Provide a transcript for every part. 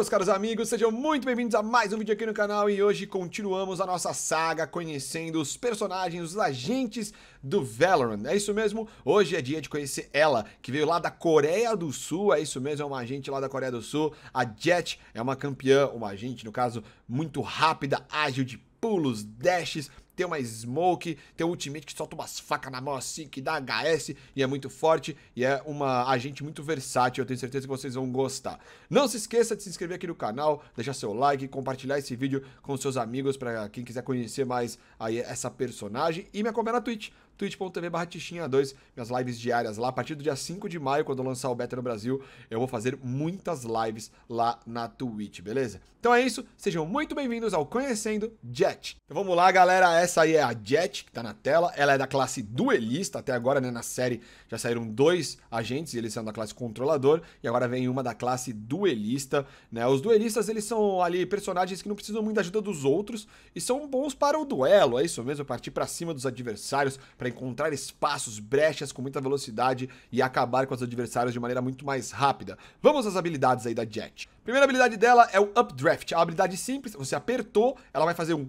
Meus caros amigos, sejam muito bem-vindos a mais um vídeo aqui no canal e hoje continuamos a nossa saga conhecendo os personagens, os agentes do Valorant. É isso mesmo, hoje é dia de conhecer ela, que veio lá da Coreia do Sul, é isso mesmo, é uma agente lá da Coreia do Sul. A Jet é uma campeã, uma agente, no caso, muito rápida, ágil de pulos, dashes, tem uma smoke, tem um ultimate que solta umas facas na mão assim, que dá HS e é muito forte e é uma agente muito versátil. Eu tenho certeza que vocês vão gostar. Não se esqueça de se inscrever aqui no canal, deixar seu like, compartilhar esse vídeo com seus amigos para quem quiser conhecer mais aí essa personagem e me acompanhar na Twitch twitch.tv barra 2 minhas lives diárias lá. A partir do dia 5 de maio, quando eu lançar o beta no Brasil, eu vou fazer muitas lives lá na Twitch, beleza? Então é isso, sejam muito bem-vindos ao Conhecendo Jet. Então vamos lá, galera, essa aí é a Jet que tá na tela, ela é da classe Duelista, até agora, né, na série já saíram dois agentes, eles são da classe Controlador, e agora vem uma da classe Duelista, né? Os Duelistas, eles são ali personagens que não precisam muito da ajuda dos outros e são bons para o duelo, é isso mesmo, partir para cima dos adversários, para encontrar espaços, brechas com muita velocidade e acabar com os adversários de maneira muito mais rápida. Vamos às habilidades aí da Jet. Primeira habilidade dela é o Updraft. É A habilidade simples, você apertou, ela vai fazer um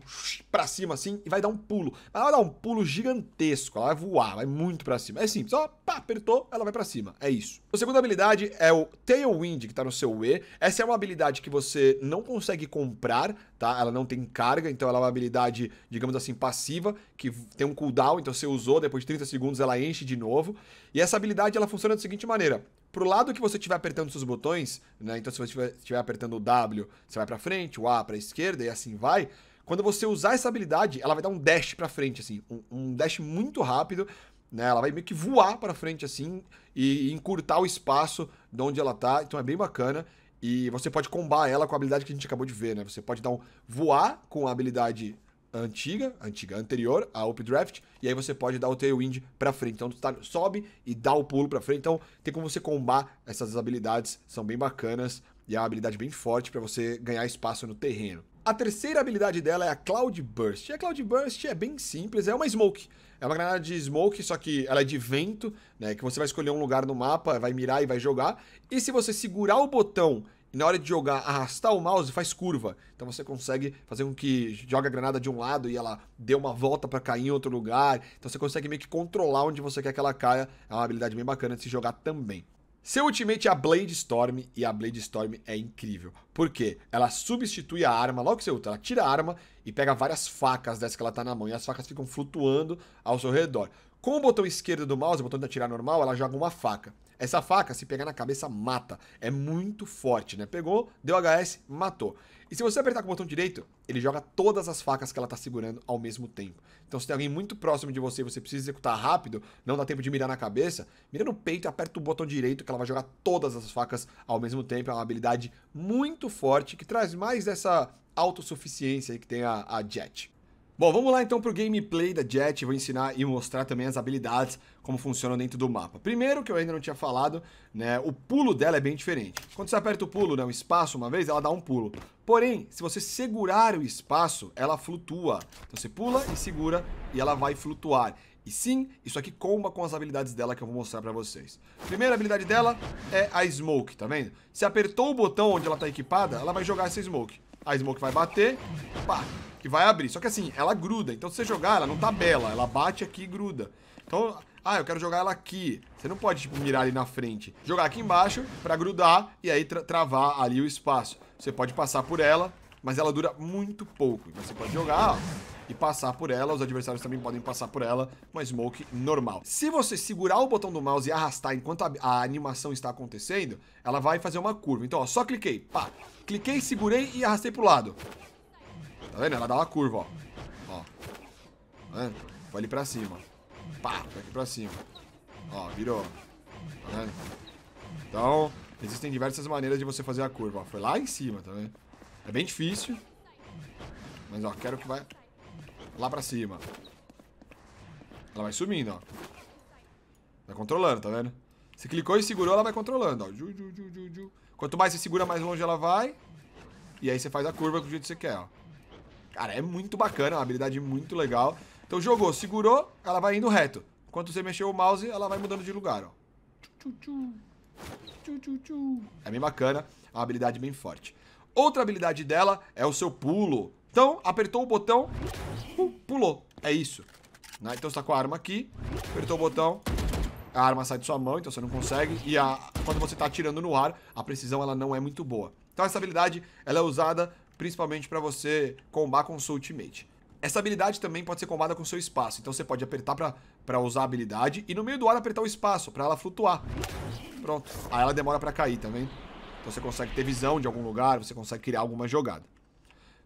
pra cima assim e vai dar um pulo. ela vai dar um pulo gigantesco, ela vai voar, vai muito pra cima. É simples, só pá, apertou, ela vai pra cima. É isso. A segunda habilidade é o Tailwind, que tá no seu E. Essa é uma habilidade que você não consegue comprar, tá? Ela não tem carga, então ela é uma habilidade, digamos assim, passiva, que tem um cooldown, então você usou, depois de 30 segundos ela enche de novo. E essa habilidade, ela funciona da seguinte maneira pro lado que você estiver apertando seus botões, né? Então, se você estiver apertando o W, você vai para frente, o A para esquerda e assim vai. Quando você usar essa habilidade, ela vai dar um dash para frente, assim, um, um, dash muito rápido, né? Ela vai meio que voar para frente, assim, e encurtar o espaço de onde ela tá. Então, é bem bacana. E você pode combar ela com a habilidade que a gente acabou de ver, né? Você pode dar um voar com a habilidade antiga, antiga, anterior a updraft, e aí você pode dar o tailwind para frente. Então, tu tá, sobe e dá o pulo para frente. Então, tem como você combar essas habilidades, são bem bacanas e é uma habilidade bem forte para você ganhar espaço no terreno. A terceira habilidade dela é a Cloud Burst. E a Cloud Burst é bem simples, é uma smoke. É uma granada de smoke, só que ela é de vento, né? Que você vai escolher um lugar no mapa, vai mirar e vai jogar. E se você segurar o botão e na hora de jogar, arrastar o mouse faz curva. Então você consegue fazer com que joga a granada de um lado e ela dê uma volta para cair em outro lugar. Então você consegue meio que controlar onde você quer que ela caia. É uma habilidade bem bacana de se jogar também. Seu ultimate é a Blade Storm e a Blade Storm é incrível. Por quê? Ela substitui a arma, logo que você usa, ela tira a arma e pega várias facas dessa que ela tá na mão. E as facas ficam flutuando ao seu redor. Com o botão esquerdo do mouse, o botão de atirar normal, ela joga uma faca. Essa faca, se pegar na cabeça, mata. É muito forte, né? Pegou, deu HS, matou. E se você apertar com o botão direito, ele joga todas as facas que ela está segurando ao mesmo tempo. Então se tem alguém muito próximo de você e você precisa executar rápido, não dá tempo de mirar na cabeça, mira no peito e aperta o botão direito que ela vai jogar todas as facas ao mesmo tempo. É uma habilidade muito forte que traz mais essa autossuficiência que tem a, a Jet. Bom, vamos lá então para o gameplay da Jet, vou ensinar e mostrar também as habilidades, como funcionam dentro do mapa. Primeiro, que eu ainda não tinha falado, né, o pulo dela é bem diferente. Quando você aperta o pulo, né, o espaço uma vez, ela dá um pulo. Porém, se você segurar o espaço, ela flutua. Então você pula e segura e ela vai flutuar. E sim, isso aqui comba com as habilidades dela que eu vou mostrar pra vocês. Primeira habilidade dela é a Smoke, tá vendo? Se apertou o botão onde ela tá equipada, ela vai jogar essa Smoke. A Smoke vai bater. Pá, que vai abrir. Só que assim, ela gruda. Então se você jogar, ela não tá bela. Ela bate aqui e gruda. Então, ah, eu quero jogar ela aqui. Você não pode, tipo, mirar ali na frente. Jogar aqui embaixo pra grudar e aí tra travar ali o espaço. Você pode passar por ela, mas ela dura muito pouco. Então você pode jogar, ó e passar por ela. Os adversários também podem passar por ela, com a smoke normal. Se você segurar o botão do mouse e arrastar enquanto a, a animação está acontecendo, ela vai fazer uma curva. Então, ó, só cliquei, pá. Cliquei, segurei e arrastei pro lado. Tá vendo? Ela dá uma curva, ó. Ó. Tá vendo? Vai ali pra cima. Pá, vai aqui pra cima. Ó, virou. Tá vendo? Então, existem diversas maneiras de você fazer a curva. Ó. Foi lá em cima, tá vendo? É bem difícil. Mas, ó, quero que vai... Lá pra cima. Ela vai sumindo, ó. Vai controlando, tá vendo? Você clicou e segurou, ela vai controlando, ó. Ju, ju, ju, ju, Quanto mais você segura, mais longe ela vai. E aí você faz a curva do jeito que você quer, ó. Cara, é muito bacana, é uma habilidade muito legal. Então jogou, segurou, ela vai indo reto. Enquanto você mexeu o mouse, ela vai mudando de lugar, ó. É bem bacana, é uma habilidade bem forte. Outra habilidade dela é o seu pulo. Então, apertou o botão, pulou. É isso. Né? Então você tá com a arma aqui, apertou o botão, a arma sai de sua mão, então você não consegue. E a, quando você tá atirando no ar, a precisão ela não é muito boa. Então essa habilidade ela é usada principalmente para você combar com o seu ultimate. Essa habilidade também pode ser combada com seu espaço. Então você pode apertar para usar a habilidade e no meio do ar apertar o espaço para ela flutuar. Pronto. Aí ela demora para cair, tá vendo? Então você consegue ter visão de algum lugar, você consegue criar alguma jogada.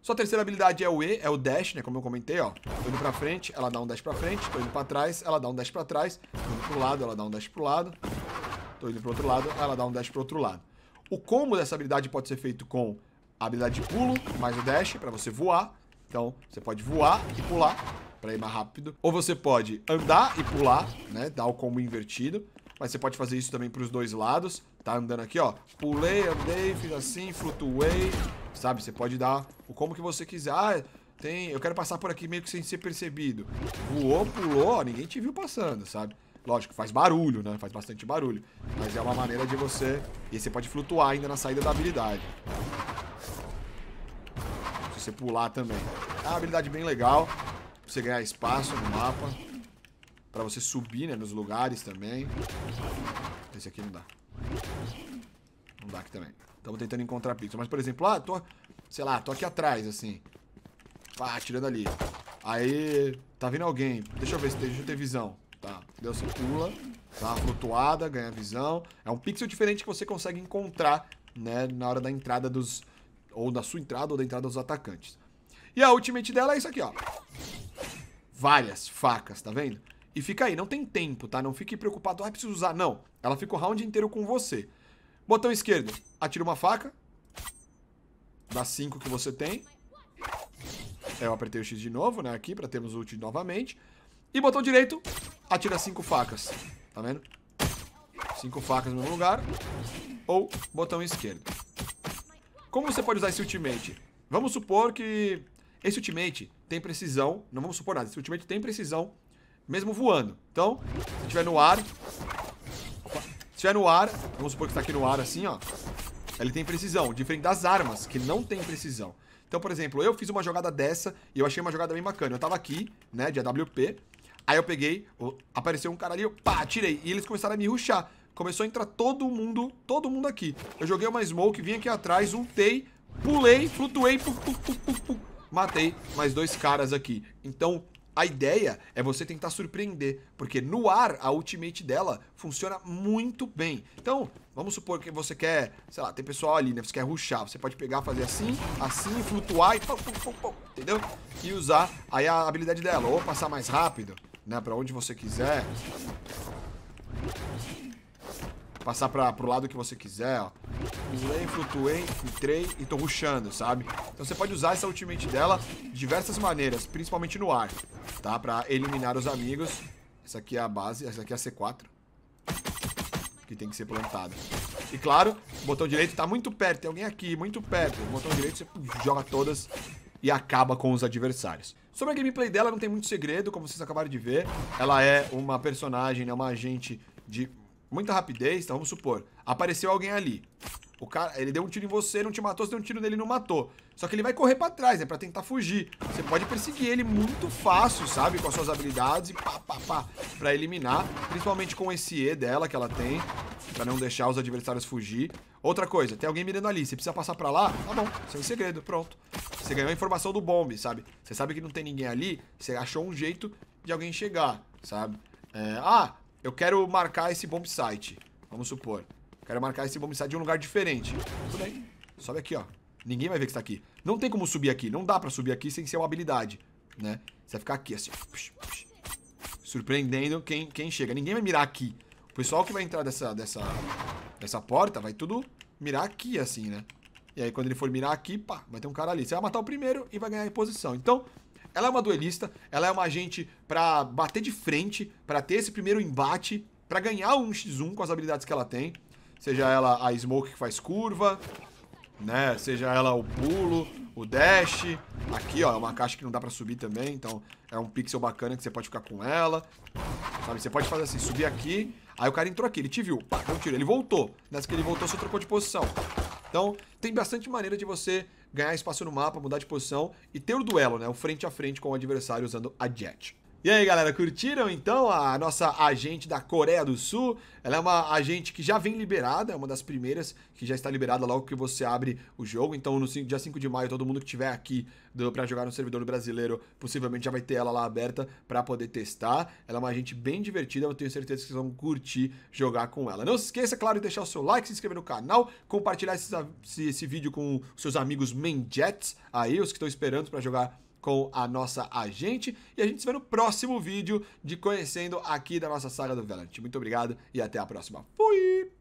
Sua terceira habilidade é o E, é o dash, né? Como eu comentei, ó. Tô indo pra frente, ela dá um dash pra frente. Tô indo pra trás, ela dá um dash pra trás. Tô indo pro lado, ela dá um dash pro lado. Tô indo pro outro lado, ela dá um dash pro outro lado. O combo dessa habilidade pode ser feito com a habilidade de pulo, mais o dash, pra você voar. Então, você pode voar e pular, pra ir mais rápido. Ou você pode andar e pular, né? Dar o combo invertido. Mas você pode fazer isso também pros dois lados. Tá andando aqui, ó. Pulei, andei, fiz assim, flutuei, Sabe? Você pode dar o como que você quiser. Ah, tem, eu quero passar por aqui meio que sem ser percebido. Voou, pulou, ninguém te viu passando, sabe? Lógico, faz barulho, né? Faz bastante barulho. Mas é uma maneira de você... E você pode flutuar ainda na saída da habilidade. Se você pular também. É uma habilidade bem legal. Pra você ganhar espaço no mapa. Pra você subir, né? Nos lugares também. Esse aqui não dá. Não dá aqui também. Estamos tentando encontrar pixel. Mas, por exemplo, ah, tô... Sei lá, tô aqui atrás, assim. Pá, tirando ali. Aí, tá vindo alguém. Deixa eu ver se tem, deixa eu ter visão. Tá, deu se assim, pula, tá flutuada, ganha visão. É um pixel diferente que você consegue encontrar, né, na hora da entrada dos... Ou da sua entrada, ou da entrada dos atacantes. E a ultimate dela é isso aqui, ó. Várias facas, tá vendo? E fica aí, não tem tempo, tá? Não fique preocupado, ah, preciso usar. Não, ela fica o round inteiro com você. Botão esquerdo. Atira uma faca. Dá 5 que você tem. Eu apertei o X de novo, né? Aqui, pra termos o ult novamente. E botão direito. Atira 5 facas. Tá vendo? 5 facas no mesmo lugar. Ou botão esquerdo. Como você pode usar esse ultimate? Vamos supor que esse ultimate tem precisão. Não vamos supor nada. Esse ultimate tem precisão mesmo voando. Então, se estiver no ar, se estiver no ar, vamos supor que está aqui no ar assim, ó. Ele tem precisão, diferente das armas, que não tem precisão. Então, por exemplo, eu fiz uma jogada dessa e eu achei uma jogada bem bacana. Eu tava aqui, né, de AWP, aí eu peguei, apareceu um cara ali, eu pá, tirei. E eles começaram a me ruxar. Começou a entrar todo mundo, todo mundo aqui. Eu joguei uma smoke, vim aqui atrás, ultei, pulei, flutuei, pu, pu, pu, matei mais dois caras aqui. Então, a ideia é você tentar surpreender, porque no ar a ultimate dela funciona muito bem. Então, vamos supor que você quer, sei lá, tem pessoal ali, né? Você quer ruxar, você pode pegar, fazer assim, assim, flutuar e pum, pum, pum, entendeu? E usar aí a habilidade dela, ou passar mais rápido, né, para onde você quiser. Passar para pro lado que você quiser, ó slay, flutuei, entrei e tô rushando, sabe? Então você pode usar essa ultimate dela de diversas maneiras, principalmente no ar, tá? Pra eliminar os amigos. Essa aqui é a base, essa aqui é a C4. Que tem que ser plantada. E claro, o botão direito tá muito perto, tem alguém aqui, muito perto. O botão direito você joga todas e acaba com os adversários. Sobre a gameplay dela não tem muito segredo, como vocês acabaram de ver. Ela é uma personagem, é né? uma agente de muita rapidez, então vamos supor, apareceu alguém ali. O cara, ele deu um tiro em você, não te matou, você deu um tiro nele, não matou. Só que ele vai correr pra trás, é né, pra tentar fugir. Você pode perseguir ele muito fácil, sabe? Com as suas habilidades e pá, pá, pá, pra eliminar. Principalmente com esse E dela que ela tem, pra não deixar os adversários fugir. Outra coisa, tem alguém mirando ali, você precisa passar pra lá? Tá bom, sem segredo, pronto. Você ganhou a informação do bombe, sabe? Você sabe que não tem ninguém ali, você achou um jeito de alguém chegar, sabe? É, ah, eu quero marcar esse bomb site, vamos supor. Quero marcar esse bombicide de um lugar diferente. Tudo bem? Sobe aqui, ó. Ninguém vai ver que está aqui. Não tem como subir aqui. Não dá pra subir aqui sem ser uma habilidade, né? Você vai ficar aqui, assim. Surpreendendo quem, quem chega. Ninguém vai mirar aqui. O pessoal que vai entrar dessa, dessa, dessa porta vai tudo mirar aqui, assim, né? E aí, quando ele for mirar aqui, pá, vai ter um cara ali. Você vai matar o primeiro e vai ganhar a posição. Então, ela é uma duelista, ela é uma agente pra bater de frente, pra ter esse primeiro embate, pra ganhar um x1 com as habilidades que ela tem. Seja ela a smoke que faz curva, né? Seja ela o pulo, o dash. Aqui, ó, é uma caixa que não dá pra subir também, então é um pixel bacana que você pode ficar com ela. Sabe, você pode fazer assim, subir aqui. Aí o cara entrou aqui, ele te viu, pá, deu um tiro. Ele voltou. Nessa que ele voltou, você trocou de posição. Então, tem bastante maneira de você ganhar espaço no mapa, mudar de posição e ter o duelo, né? O frente a frente com o adversário usando a Jet. E aí, galera, curtiram então a nossa agente da Coreia do Sul? Ela é uma agente que já vem liberada, é uma das primeiras que já está liberada logo que você abre o jogo. Então, no dia 5 de maio, todo mundo que tiver aqui para jogar no servidor brasileiro, possivelmente já vai ter ela lá aberta para poder testar. Ela é uma agente bem divertida, eu tenho certeza que vocês vão curtir jogar com ela. Não se esqueça, claro, de deixar o seu like, se inscrever no canal, compartilhar esse, esse, esse vídeo com seus amigos Menjets aí, os que estão esperando para jogar com a nossa agente. E a gente se vê no próximo vídeo de conhecendo aqui da nossa saga do Valorant. Muito obrigado e até a próxima. Fui!